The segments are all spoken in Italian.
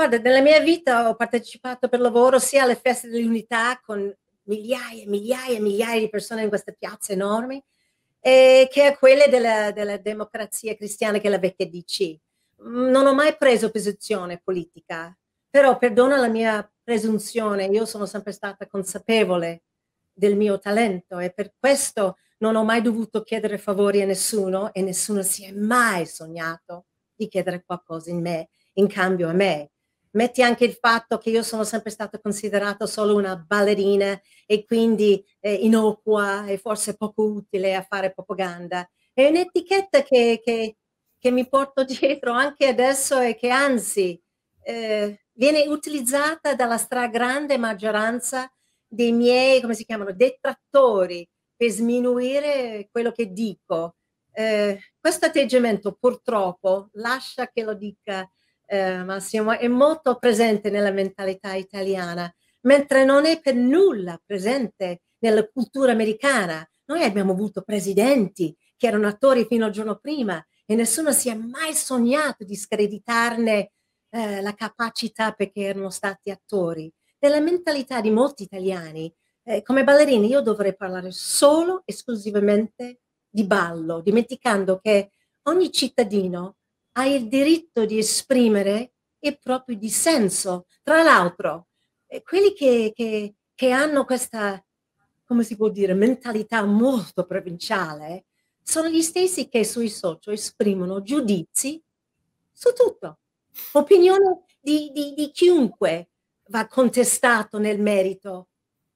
Guarda, nella mia vita ho partecipato per lavoro sia alle feste dell'unità con migliaia e migliaia e migliaia di persone in queste piazze enormi, eh, che a quelle della, della, democrazia cristiana che è la vecchia DC. Non ho mai preso posizione politica, però perdona la mia presunzione, io sono sempre stata consapevole del mio talento e per questo non ho mai dovuto chiedere favori a nessuno e nessuno si è mai sognato di chiedere qualcosa in me, in cambio a me metti anche il fatto che io sono sempre stata considerata solo una ballerina e quindi eh, innocua e forse poco utile a fare propaganda. È un'etichetta che, che, che mi porto dietro anche adesso e che anzi eh, viene utilizzata dalla stragrande maggioranza dei miei, come si chiamano, detrattori per sminuire quello che dico. Eh, questo atteggiamento purtroppo, lascia che lo dica eh, Massimo, è molto presente nella mentalità italiana, mentre non è per nulla presente nella cultura americana. Noi abbiamo avuto presidenti che erano attori fino al giorno prima e nessuno si è mai sognato di screditarne eh, la capacità perché erano stati attori. Nella mentalità di molti italiani, eh, come ballerini, io dovrei parlare solo esclusivamente di ballo, dimenticando che ogni cittadino ha il diritto di esprimere il proprio dissenso. Tra l'altro, quelli che, che, che hanno questa, come si può dire, mentalità molto provinciale, sono gli stessi che sui social esprimono giudizi su tutto. Opinione di, di, di chiunque va contestato nel merito,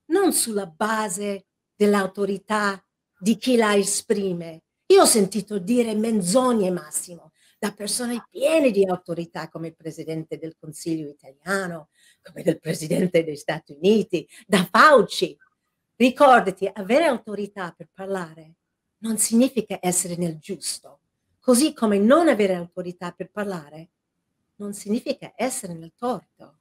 non sulla base dell'autorità di chi la esprime. Io ho sentito dire menzogne, Massimo da persone piene di autorità come il Presidente del Consiglio italiano, come il Presidente degli Stati Uniti, da Fauci. Ricordati, avere autorità per parlare non significa essere nel giusto, così come non avere autorità per parlare non significa essere nel torto.